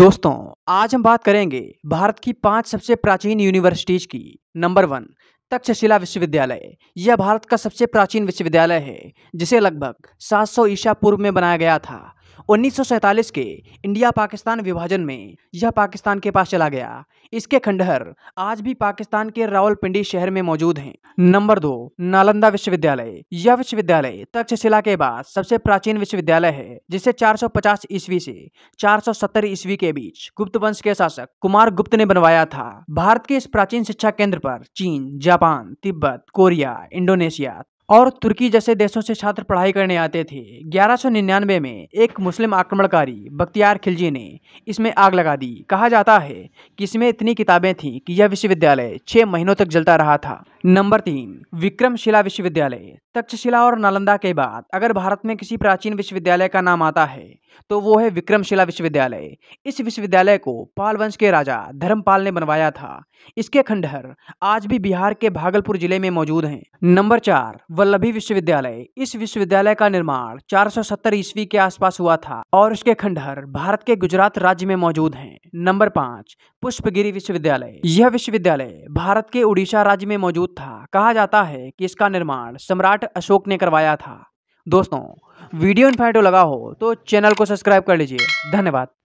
दोस्तों आज हम बात करेंगे भारत की पांच सबसे प्राचीन यूनिवर्सिटीज की नंबर वन तक्षशिला विश्वविद्यालय यह भारत का सबसे प्राचीन विश्वविद्यालय है जिसे लगभग 700 ईसा पूर्व में बनाया गया था 1947 के इंडिया पाकिस्तान विभाजन में यह पाकिस्तान के पास चला गया इसके खंडहर आज भी पाकिस्तान के रावलपिंडी शहर में मौजूद हैं। नंबर दो नालंदा विश्वविद्यालय यह विश्वविद्यालय तक्षशिला के बाद सबसे प्राचीन विश्वविद्यालय है जिसे 450 ईस्वी से 470 ईस्वी के बीच गुप्त वंश के शासक कुमार गुप्त ने बनवाया था भारत के इस प्राचीन शिक्षा केंद्र पर चीन जापान तिब्बत कोरिया इंडोनेशिया और तुर्की जैसे देशों से छात्र पढ़ाई करने आते थे 1199 में एक मुस्लिम आक्रमणकारी बख्तियार खिलजी ने इसमें आग लगा दी कहा जाता है कि इसमें इतनी किताबें थीं कि यह विश्वविद्यालय छः महीनों तक जलता रहा था नंबर तीन विक्रमशिला विश्वविद्यालय तक्षशिला और नालंदा के बाद अगर भारत में किसी प्राचीन विश्वविद्यालय का नाम आता है तो वो है विक्रमशिला विश्वविद्यालय इस विश्वविद्यालय को पाल वंश के राजा धर्मपाल ने बनवाया था इसके खंडहर आज भी बिहार के भागलपुर जिले में मौजूद हैं नंबर चार वल्लभी विश्वविद्यालय इस विश्वविद्यालय का निर्माण चार ईस्वी के आसपास हुआ था और इसके खंडहर भारत के गुजरात राज्य में मौजूद है नंबर पाँच पुष्पगिरी विश्वविद्यालय यह विश्वविद्यालय भारत के उड़ीसा राज्य में मौजूद था कहा जाता है कि इसका निर्माण सम्राट अशोक ने करवाया था दोस्तों वीडियो इन लगा हो तो चैनल को सब्सक्राइब कर लीजिए धन्यवाद